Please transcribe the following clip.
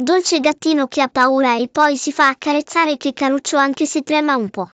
Dolce gattino che ha paura e poi si fa accarezzare che caruccio anche se trema un po'.